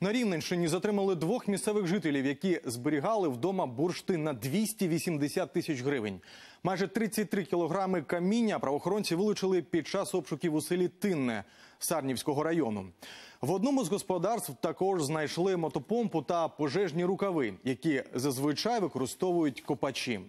На Рівненщині затримали двох місцевих жителів, які зберігали вдома бурштин на 280 тисяч гривень. Майже 33 кілограми каміння правоохоронці вилучили під час обшуків у селі Тинне Сарнівського району. В одному з господарств також знайшли мотопомпу та пожежні рукави, які зазвичай використовують копачі.